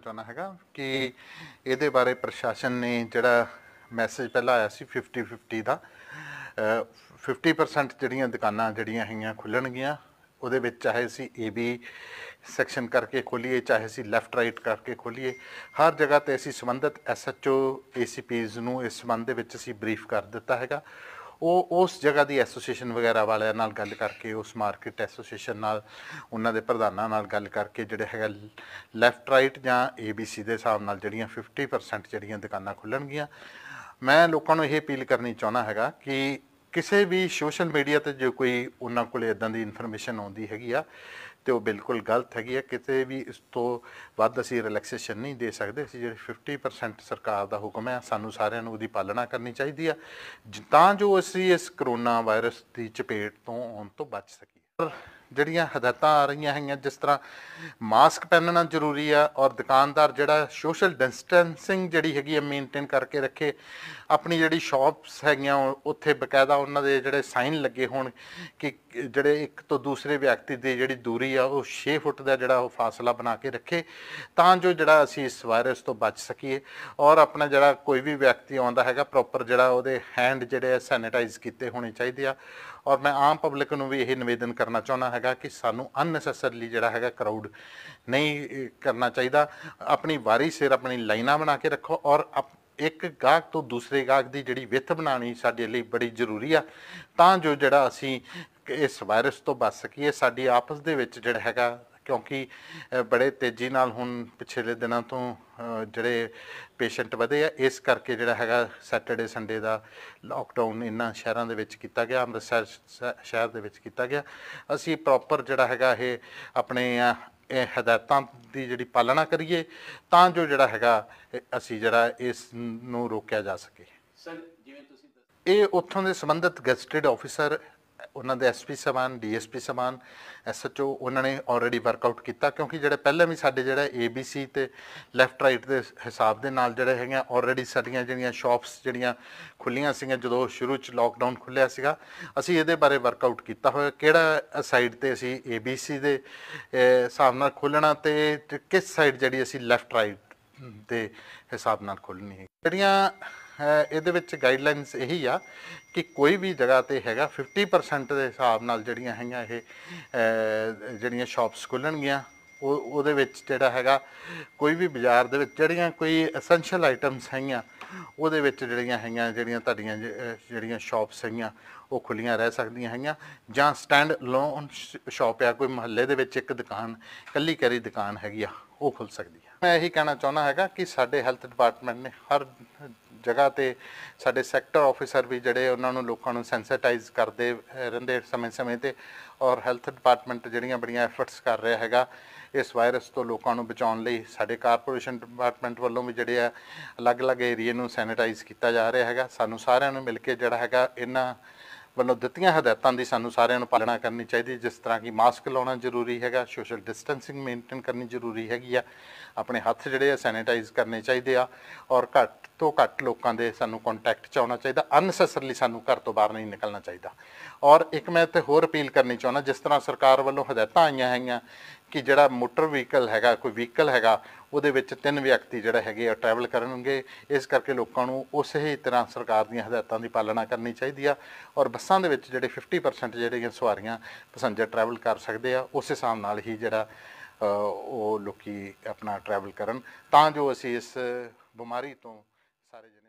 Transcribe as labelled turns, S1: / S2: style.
S1: ਕਰਨਾ ਚਾਹੁੰਦਾ ਹੈਗਾ ਕਿ ਇਹਦੇ ਬਾਰੇ ਪ੍ਰਸ਼ਾਸਨ ਨੇ ਜਿਹੜਾ ਮੈਸੇਜ ਪਹਿਲਾਂ ਆਇਆ ਸੀ 50 50 ਦਾ 50% ਜਿਹੜੀਆਂ ਦੁਕਾਨਾਂ ਜਿਹੜੀਆਂ ਹੈਗੀਆਂ ਖੁੱਲਣਗੀਆਂ ਉਹਦੇ ਵਿੱਚ ਚਾਹੇ ਸੀ ਏਬੀ ਸੈਕਸ਼ਨ ਕਰਕੇ ਖੋਲੀਏ ਚਾਹੇ ਸੀ ਲੈਫਟ ਰਾਈਟ ਕਰਕੇ ਖੋਲੀਏ ਹਰ ਜਗ੍ਹਾ ਤੇ ਅਸੀਂ ਸੰਬੰਧਿਤ ਐਸਐਚਓ ਏਸੀਪੀਜ਼ ਨੂੰ ਇਸ ਸੰਬੰਧ ਦੇ ਵਿੱਚ ਅਸੀਂ ਬਰੀਫ ਕਰ ਦਿੱਤਾ ਹੈਗਾ ਉਹ ਉਸ ਜਗ੍ਹਾ ਦੀ ਐਸੋਸੀਏਸ਼ਨ ਵਗੈਰਾ ਵਾਲਿਆਂ ਨਾਲ ਗੱਲ ਕਰਕੇ ਉਸ ਮਾਰਕੀਟ ਐਸੋਸੀਏਸ਼ਨ ਨਾਲ ਉਹਨਾਂ ਦੇ ਪ੍ਰਧਾਨਾਂ ਨਾਲ ਗੱਲ ਕਰਕੇ ਜਿਹੜੇ ਹੈਗਾ ਲੈਫਟ ਰਾਈਟ ਜਾਂ ABC ਦੇ ਹਿਸਾਬ ਨਾਲ ਜਿਹੜੀਆਂ 50% ਜਿਹੜੀਆਂ ਦੁਕਾਨਾਂ ਖੁੱਲਣਗੀਆਂ ਮੈਂ ਲੋਕਾਂ ਨੂੰ ਇਹ ਅਪੀਲ ਕਰਨੀ ਚਾਹੁੰਦਾ ਹੈਗਾ ਕਿ ਕਿਸੇ ਵੀ ਸੋਸ਼ਲ ਮੀਡੀਆ ਤੇ ਜੋ ਕੋਈ ਉਹਨਾਂ ਕੋਲੇ ਇਦਾਂ ਦੀ ਇਨਫੋਰਮੇਸ਼ਨ ਆਉਂਦੀ ਹੈਗੀ ਆ ਤੇ ਉਹ ਬਿਲਕੁਲ ਗਲਤ ਹੈਗੀ ਹੈ ਕਿਤੇ ਵੀ ਇਸ ਤੋਂ ਵੱਧ ਅਸੀਂ ਰਿਲੈਕਸੇਸ਼ਨ ਨਹੀਂ ਦੇ ਸਕਦੇ ਅਸੀਂ ਜਿਹੜੇ 50% ਸਰਕਾਰ ਦਾ ਹੁਕਮ ਹੈ ਸਾਨੂੰ ਸਾਰਿਆਂ ਨੂੰ ਉਹਦੀ ਪਾਲਣਾ ਕਰਨੀ ਚਾਹੀਦੀ ਆ ਤਾਂ ਜੋ ਅਸੀਂ ਇਸ ਕਰੋਨਾ ਵਾਇਰਸ ਦੀ ਚਪੇਟ ਤੋਂ ਆਉਣ ਤੋਂ ਬਚ ਸਕੀਏ ਜਿਹੜੀਆਂ ਹਦਾਇਤਾਂ ਆ ਰਹੀਆਂ ਹੈਗੀਆਂ ਜਿਸ ਤਰ੍ਹਾਂ ਮਾਸਕ ਪਹਿਨਣਾ ਜ਼ਰੂਰੀ ਆ ਔਰ ਦੁਕਾਨਦਾਰ ਜਿਹੜਾ ਸੋਸ਼ਲ ਡਿਸਟੈਂਸਿੰਗ ਜਿਹੜੀ ਹੈਗੀ ਹੈ ਮੇਨਟੇਨ ਕਰਕੇ ਰੱਖੇ ਆਪਣੀ ਜਿਹੜੀ ਸ਼ਾਪਸ ਹੈਗੀਆਂ ਉੱਥੇ ਬਕਾਇਦਾ ਉਹਨਾਂ ਦੇ ਜਿਹੜੇ ਸਾਈਨ ਲੱਗੇ ਹੋਣ ਕਿ ਜਿਹੜੇ ਇੱਕ ਤੋਂ ਦੂਸਰੇ ਵਿਅਕਤੀ ਦੀ ਜਿਹੜੀ ਦੂਰੀ ਆ ਉਹ 6 ਫੁੱਟ ਦਾ ਜਿਹੜਾ ਉਹ ਫਾਸਲਾ ਬਣਾ ਕੇ ਰੱਖੇ ਤਾਂ ਜੋ ਜਿਹੜਾ ਅਸੀਂ ਇਸ ਵਾਇਰਸ ਤੋਂ ਬਚ ਸਕੀਏ ਔਰ ਆਪਣਾ ਜਿਹੜਾ ਕੋਈ ਵੀ ਵਿਅਕਤੀ ਆਉਂਦਾ ਹੈਗਾ ਪ੍ਰੋਪਰ ਜਿਹੜਾ ਉਹਦੇ ਹੈਂਡ ਜਿਹੜੇ ਆ ਸੈਨੀਟਾਈਜ਼ ਕੀਤੇ ਹੋਣੇ ਚਾਹੀਦੇ ਆ ਔਰ ਮੈਂ ਆਮ ਪਬਲਿਕ ਨੂੰ ਵੀ ਇਹ ਨਿਵੇਦਨ ਕਰਨਾ ਚਾਹੁੰਦਾ ਹੈਗਾ ਕਿ ਸਾਨੂੰ ਅਨਨੈਸੈਸਰਲੀ ਜਿਹੜਾ ਹੈਗਾ ਕਰਾਊਡ ਨਹੀਂ ਕਰਨਾ ਚਾਹੀਦਾ ਆਪਣੀ ਵਾਰੀ ਸਿਰ ਆਪਣੀ ਲਾਈਨਾਂ ਬਣਾ ਕੇ ਰੱਖੋ ਔਰ ਇੱਕ ਗਾਹਕ ਤੋਂ ਦੂਸਰੇ ਗਾਹਕ ਦੀ ਜਿਹੜੀ ਵਿੱਥ ਬਣਾਉਣੀ ਸਾਡੇ ਲਈ ਬੜੀ ਜ਼ਰੂਰੀ ਆ ਤਾਂ ਜੋ ਜਿਹੜਾ ਅਸੀਂ ਇਸ ਵਾਇਰਸ ਤੋਂ ਬਚ ਸਕੀਏ ਸਾਡੀ ਆਪਸ ਦੇ ਵਿੱਚ ਜਿਹੜਾ ਹੈਗਾ ਕਿਉਂਕਿ ਬੜੇ ਤੇਜ਼ੀ ਨਾਲ ਹੁਣ ਪਿਛਲੇ ਦਿਨਾਂ ਤੋਂ ਜਿਹੜੇ ਪੇਸ਼ੈਂਟ ਵਧੇ ਆ ਇਸ ਕਰਕੇ ਜਿਹੜਾ ਹੈਗਾ ਸੈਟਰਡੇ ਸੰਡੇ ਦਾ ਲਾਕਡਾਊਨ ਇਨ੍ਹਾਂ ਸ਼ਹਿਰਾਂ ਦੇ ਵਿੱਚ ਕੀਤਾ ਗਿਆ ਅੰਮ੍ਰਿਤਸਰ ਸ਼ਹਿਰ ਦੇ ਵਿੱਚ ਕੀਤਾ ਗਿਆ ਅਸੀਂ ਪ੍ਰੋਪਰ ਜਿਹੜਾ ਹੈਗਾ ਇਹ ਆਪਣੇ ਇਹ ਹਦਾਇਤਾਂ ਦੀ ਜਿਹੜੀ ਪਾਲਣਾ ਕਰੀਏ ਤਾਂ ਜੋ ਜਿਹੜਾ ਹੈਗਾ ਅਸੀਂ ਜਿਹੜਾ ਇਸ ਨੂੰ ਰੋਕਿਆ ਜਾ ਸਕੇ ਸਰ ਜਿਵੇਂ ਤੁਸੀਂ ਇਹ ਉੱਥੋਂ ਦੇ ਸੰਬੰਧਿਤ ਗੈਸਟਡ ਆਫੀਸਰ ਉਹਨਾਂ ਦੇ ਐਸਪੀ ਸਮਾਨ ਡੀਐਸਪੀ ਸਮਾਨ ਐਸਐਚਓ ਉਹਨਾਂ ਨੇ ਆਲਰੇਡੀ ਵਰਕਆਊਟ ਕੀਤਾ ਕਿਉਂਕਿ ਜਿਹੜੇ ਪਹਿਲਾਂ ਵੀ ਸਾਡੇ ਜਿਹੜਾ ਏਬੀਸੀ ਤੇ ਲੈਫਟ ਰਾਈਟ ਦੇ ਹਿਸਾਬ ਦੇ ਨਾਲ ਜਿਹੜੇ ਹੈਗੇ ਆਲਰੇਡੀ ਸਾਡੀਆਂ ਜਿਹੜੀਆਂ ਸ਼ਾਪਸ ਜਿਹੜੀਆਂ ਖੁੱਲੀਆਂ ਸੀਗੀਆਂ ਜਦੋਂ ਸ਼ੁਰੂ ਚ ਲਾਕਡਾਊਨ ਖੁੱਲਿਆ ਸੀਗਾ ਅਸੀਂ ਇਹਦੇ ਬਾਰੇ ਵਰਕਆਊਟ ਕੀਤਾ ਹੋਇਆ ਕਿਹੜਾ ਸਾਈਡ ਤੇ ਅਸੀਂ ਏਬੀਸੀ ਦੇ ਸਾਹਮਣਾ ਨਾਲ ਖੋਲਣਾ ਤੇ ਕਿਸ ਸਾਈਡ ਜਿਹੜੀ ਅਸੀਂ ਲੈਫਟ ਰਾਈਟ ਦੇ ਹਿਸਾਬ ਨਾਲ ਖੋਲਣੀ ਹੈ ਜਿਹੜੀਆਂ ਇਹਦੇ ਵਿੱਚ ਗਾਈਡਲਾਈਨਸ ਇਹੀ ਆ ਕਿ ਕੋਈ ਵੀ ਜਗ੍ਹਾ ਤੇ ਹੈਗਾ 50% ਦੇ ਹਿਸਾਬ ਨਾਲ ਜਿਹੜੀਆਂ ਹੈਗੀਆਂ ਇਹ ਜਿਹੜੀਆਂ ਸ਼ਾਪਸ ਖੁੱਲਣਗੀਆਂ ਉਹ ਉਹਦੇ ਵਿੱਚ ਜਿਹੜਾ ਹੈਗਾ ਕੋਈ ਵੀ ਬਾਜ਼ਾਰ ਦੇ ਵਿੱਚ ਜਿਹੜੀਆਂ ਕੋਈ ਐਸੈਂਸ਼ੀਅਲ ਆਈਟਮਸ ਹੈਗੀਆਂ ਉਹਦੇ ਵਿੱਚ ਜਿਹੜੀਆਂ ਹੈਗੀਆਂ ਜਿਹੜੀਆਂ ਤੁਹਾਡੀਆਂ ਜਿਹੜੀਆਂ ਸ਼ਾਪਸ ਹੈਗੀਆਂ ਉਹ ਖੁੱਲੀਆਂ ਰਹਿ ਸਕਦੀਆਂ ਹੈਗੀਆਂ ਜਾਂ ਸਟੈਂਡ ਲੋਨ ਸ਼ਾਪ ਆ ਕੋਈ ਮਹੱਲੇ ਦੇ ਵਿੱਚ ਇੱਕ ਦੁਕਾਨ ਕੱਲੀ ਕਰੀ ਦੁਕਾਨ ਹੈਗੀ ਆ ਉਹ ਖੁੱਲ ਸਕਦੀ ਹੈ ਮੈਂ ਇਹੀ ਕਹਿਣਾ ਚਾਹੁੰਦਾ ਹੈਗਾ ਕਿ ਸਾਡੇ ਹੈਲਥ ਡਿਪਾਰਟਮੈਂਟ ਨੇ ਹਰ ਜਗ੍ਹਾ ਤੇ ਸਾਡੇ ਸੈਕਟਰ ਆਫੀਸਰ ਵੀ ਜਿਹੜੇ ਉਹਨਾਂ ਨੂੰ ਲੋਕਾਂ ਨੂੰ ਸੈਂਸਿਟਾਈਜ਼ ਕਰਦੇ ਰਹਿੰਦੇ ਸਮੇਂ-ਸਮੇਂ ਤੇ ਔਰ ਹੈਲਥ ਡਿਪਾਰਟਮੈਂਟ ਜਿਹੜੀਆਂ ਬੜੀਆਂ ਐਫਰਟਸ ਕਰ ਰਿਹਾ ਹੈਗਾ ਇਸ ਵਾਇਰਸ ਤੋਂ ਲੋਕਾਂ ਨੂੰ ਬਚਾਉਣ ਲਈ ਸਾਡੇ ਕਾਰਪੋਰੇਸ਼ਨ ਡਿਪਾਰਟਮੈਂਟ ਵੱਲੋਂ ਵੀ ਜਿਹੜੇ ਆ ਅਲੱਗ-ਅਲੱਗ ਏਰੀਆ ਨੂੰ ਸੈਨੀਟਾਈਜ਼ ਕੀਤਾ ਜਾ ਰਿਹਾ ਹੈਗਾ ਸਾਨੂੰ ਸਾਰਿਆਂ ਨੂੰ ਮਿਲ ਕੇ ਜਿਹੜਾ ਹੈਗਾ ਇਹਨਾਂ ਵੱਲੋਂ ਦਿੱਤੀਆਂ ਹਦਾਇਤਾਂ ਦੀ ਸਾਨੂੰ ਸਾਰਿਆਂ ਨੂੰ ਪਾਲਣਾ ਕਰਨੀ ਚਾਹੀਦੀ ਜਿਸ ਤਰ੍ਹਾਂ ਕਿ ਮਾਸਕ ਲਾਉਣਾ ਜ਼ਰੂਰੀ ਹੈਗਾ ਸੋਸ਼ਲ ਡਿਸਟੈਂਸਿੰਗ ਮੇਨਟੇਨ ਕਰਨੀ ਜ਼ਰੂਰੀ ਹੈਗੀ ਆ ਆਪਣੇ ਹੱਥ ਜਿਹੜੇ ਆ ਸੈਨੀਟਾਈਜ਼ ਕਰਨੇ ਚਾਹੀਦੇ ਆ ਔਰ ਘੱਟ ਤੋਂ ਘੱਟ ਲੋਕਾਂ ਦੇ ਸਾਨੂੰ ਕੰਟੈਕਟ ਚ ਆਉਣਾ ਚਾਹੀਦਾ ਅਨਸੈਸਰਲੀ ਸਾਨੂੰ ਘਰ ਤੋਂ ਬਾਹਰ ਨਹੀਂ ਨਿਕਲਣਾ ਚਾਹੀਦਾ ਔਰ ਇੱਕ ਮੈਂ ਤੇ ਹੋਰ ਅਪੀਲ ਕਰਨੀ ਚਾਹੁੰਦਾ ਜਿਸ ਤਰ੍ਹਾਂ ਸਰਕਾਰ ਵੱਲੋਂ ਹਦਾਇਤਾਂ ਆਈਆਂ ਹੈਗੀਆਂ ਕਿ ਜਿਹੜਾ ਮੋਟਰ ਵਹੀਕਲ ਹੈਗਾ ਕੋਈ ਵਹੀਕਲ ਹੈਗਾ ਉਹਦੇ ਵਿੱਚ ਤਿੰਨ ਵਿਅਕਤੀ ਜਿਹੜਾ ਹੈਗੇ ਆ ਟਰੈਵਲ ਕਰਨਗੇ ਇਸ ਕਰਕੇ ਲੋਕਾਂ ਨੂੰ ਉਸੇ ਹੀ ਤਰ੍ਹਾਂ ਸਰਕਾਰ ਦੀਆਂ ਹਦਾਇਤਾਂ ਦੀ ਪਾਲਣਾ ਕਰਨੀ ਚਾਹੀਦੀ ਆ ਔਰ ਬੱਸਾਂ ਦੇ ਵਿੱਚ ਜਿਹੜੇ 50% ਜਿਹੜੇ ਸਵਾਰੀਆਂ ਪਸੰਜਰ ਟਰੈਵਲ ਕਰ ਸਕਦੇ ਆ ਉਸੇ ਹਿਸਾਬ ਨਾਲ ਹੀ ਜਿਹੜਾ ਉਹ ਲੋਕੀ ਆਪਣਾ ਟਰੈਵਲ ਕਰਨ ਤਾਂ ਜੋ ਅਸੀਂ ਇਸ ਬਿਮਾਰੀ ਤੋਂ ਸਾਰੇ